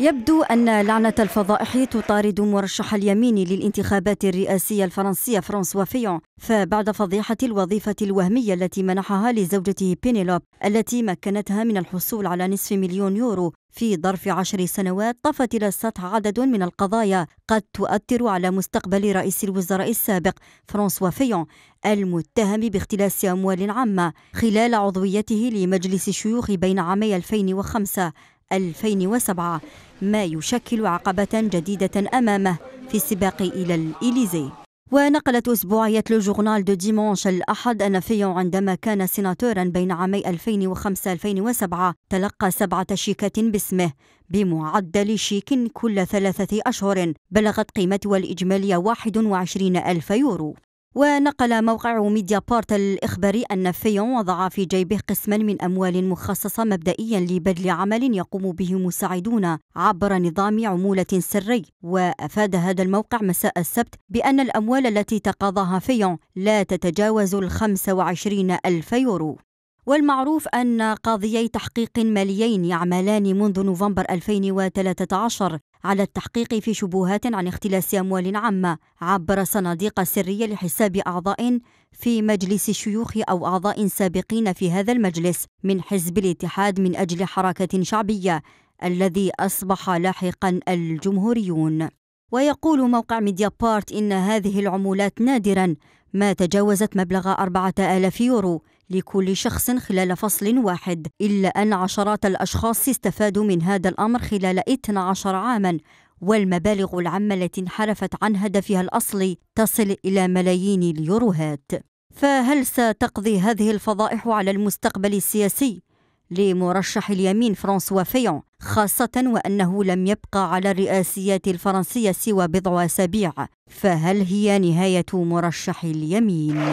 يبدو أن لعنة الفضائح تطارد مرشح اليمين للانتخابات الرئاسية الفرنسية فرانسوا فيون فبعد فضيحة الوظيفة الوهمية التي منحها لزوجته بينيلوب التي مكنتها من الحصول على نصف مليون يورو في ظرف عشر سنوات طفت إلى السطح عدد من القضايا قد تؤثر على مستقبل رئيس الوزراء السابق فرانسوا فيون المتهم باختلاس أموال عامة خلال عضويته لمجلس الشيوخ بين عامي 2005 2007 ما يشكل عقبة جديدة أمامه في السباق إلى الإليزي ونقلت أسبوعية لو جورنال دو ديمونش الأحد أن فيو عندما كان سيناتورا بين عامي 2005-2007 تلقى سبعة شيكات باسمه بمعدل شيك كل ثلاثة أشهر بلغت قيمتها الإجمالية 21 ألف يورو ونقل موقع ميديا بارت الإخباري أن فيون وضع في جيبه قسما من أموال مخصصة مبدئيا لبذل عمل يقوم به مساعدون عبر نظام عمولة سري وأفاد هذا الموقع مساء السبت بأن الأموال التي تقاضاها فيون لا تتجاوز الخمسة وعشرين ألف يورو والمعروف أن قاضيي تحقيق ماليين يعملان منذ نوفمبر 2013 على التحقيق في شبهات عن اختلاس أموال عامة عبر صناديق سرية لحساب أعضاء في مجلس الشيوخ أو أعضاء سابقين في هذا المجلس من حزب الاتحاد من أجل حركة شعبية الذي أصبح لاحقا الجمهوريون ويقول موقع ميديا بارت إن هذه العمولات نادرا ما تجاوزت مبلغ أربعة آلاف يورو لكل شخص خلال فصل واحد إلا أن عشرات الأشخاص استفادوا من هذا الأمر خلال 12 عاماً والمبالغ العامة التي انحرفت عن هدفها الأصلي تصل إلى ملايين اليوروهات فهل ستقضي هذه الفضائح على المستقبل السياسي لمرشح اليمين فرانسوا فيون خاصة وأنه لم يبقى على الرئاسيات الفرنسية سوى بضع أسابيع فهل هي نهاية مرشح اليمين؟